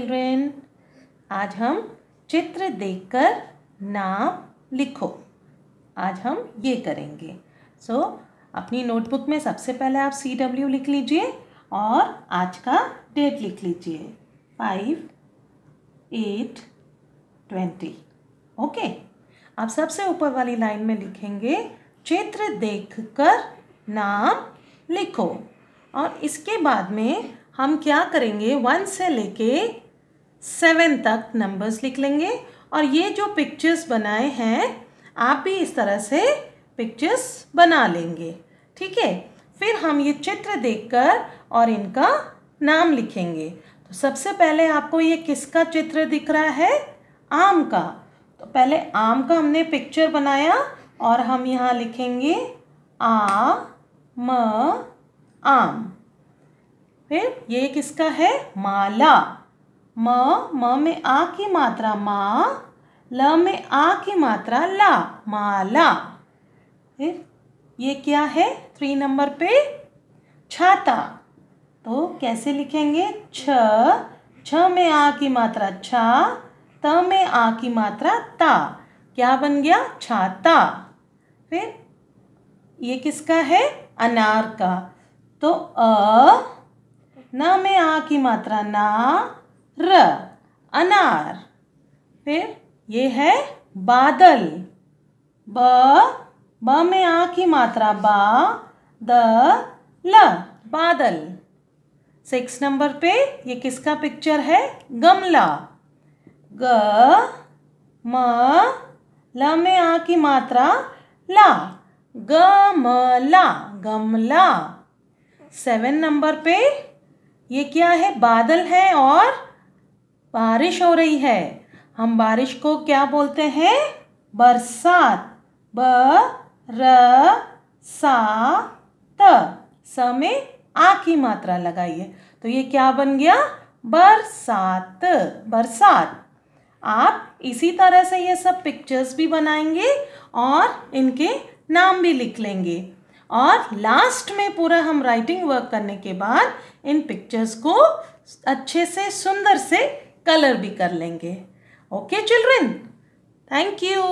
children आज हम चित्र देखकर नाम लिखो आज हम ये करेंगे सो so, अपनी नोटबुक में सबसे पहले आप सी डब्ल्यू लिख लीजिए और आज का डेट लिख लीजिए फाइव एट ट्वेंटी ओके आप सबसे ऊपर वाली लाइन में लिखेंगे चित्र देखकर नाम लिखो और इसके बाद में हम क्या करेंगे वन से लेके सेवन तक नंबर्स लिख लेंगे और ये जो पिक्चर्स बनाए हैं आप भी इस तरह से पिक्चर्स बना लेंगे ठीक है फिर हम ये चित्र देखकर और इनका नाम लिखेंगे तो सबसे पहले आपको ये किसका चित्र दिख रहा है आम का तो पहले आम का हमने पिक्चर बनाया और हम यहाँ लिखेंगे आ म आम फिर ये किसका है माला म म में आ की मात्रा मा ल में आ की मात्रा ला माला ये क्या है थ्री नंबर पे छाता तो कैसे लिखेंगे छ छ में आ की मात्रा छा त में आ की मात्रा ता क्या बन गया छाता फिर ये किसका है अनार का तो अ न में आ की मात्रा ना र अनार फिर ये है बादल ब ब में आ की मात्रा बा द ल बादल सिक्स नंबर पे ये किसका पिक्चर है गमला ग म ल में आ की मात्रा ला गमला गमला सेवन नंबर पे ये क्या है बादल है और बारिश हो रही है हम बारिश को क्या बोलते हैं बरसात ब र सा त स में आ की मात्रा लगाइए तो ये क्या बन गया बरसात बरसात आप इसी तरह से ये सब पिक्चर्स भी बनाएंगे और इनके नाम भी लिख लेंगे और लास्ट में पूरा हम राइटिंग वर्क करने के बाद इन पिक्चर्स को अच्छे से सुंदर से कलर भी कर लेंगे ओके चिल्ड्रन थैंक यू